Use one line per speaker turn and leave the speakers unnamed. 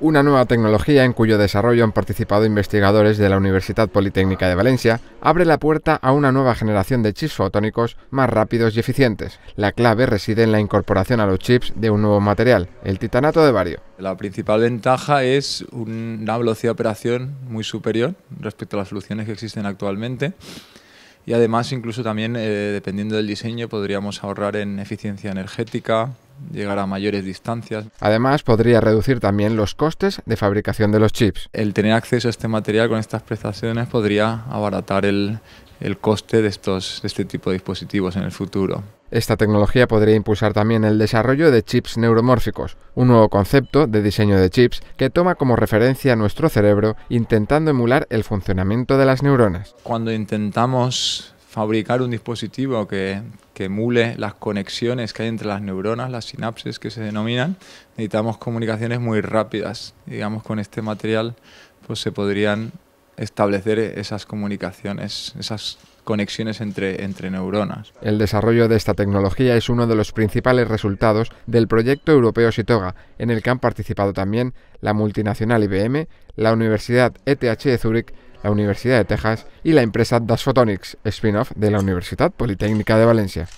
una nueva tecnología en cuyo desarrollo han participado investigadores de la Universidad Politécnica de Valencia, abre la puerta a una nueva generación de chips fotónicos más rápidos y eficientes. La clave reside en la incorporación a los chips de un nuevo material, el titanato de bario. La
principal ventaja es una velocidad de operación muy superior respecto a las soluciones que existen actualmente y además incluso también eh, dependiendo del diseño podríamos ahorrar en eficiencia energética, llegar a mayores distancias.
Además, podría reducir también los costes de fabricación de los chips.
El tener acceso a este material con estas prestaciones podría abaratar el, el coste de, estos, este tipo de dispositivos en el futuro.
Esta tecnología podría impulsar también el desarrollo de chips neuromórficos, un nuevo concepto de diseño de chips que toma como referencia nuestro cerebro intentando emular el funcionamiento de las neuronas.
Cuando intentamos fabricar un dispositivo que, que, emule las conexiones que hay entre las neuronas, las sinapses que se denominan, necesitamos comunicaciones muy rápidas. Digamos, con este material pues se podrían establecer esas comunicaciones, esas conexiones entre, entre neuronas.
El desarrollo de esta tecnología es uno de los principales resultados del proyecto europeo Sitoga, en el que han participado también la multinacional IBM, la Universidad ETH de Zúrich, la Universidad de Texas y la empresa Das Photonics, spin-off de la Universidad Politécnica de Valencia.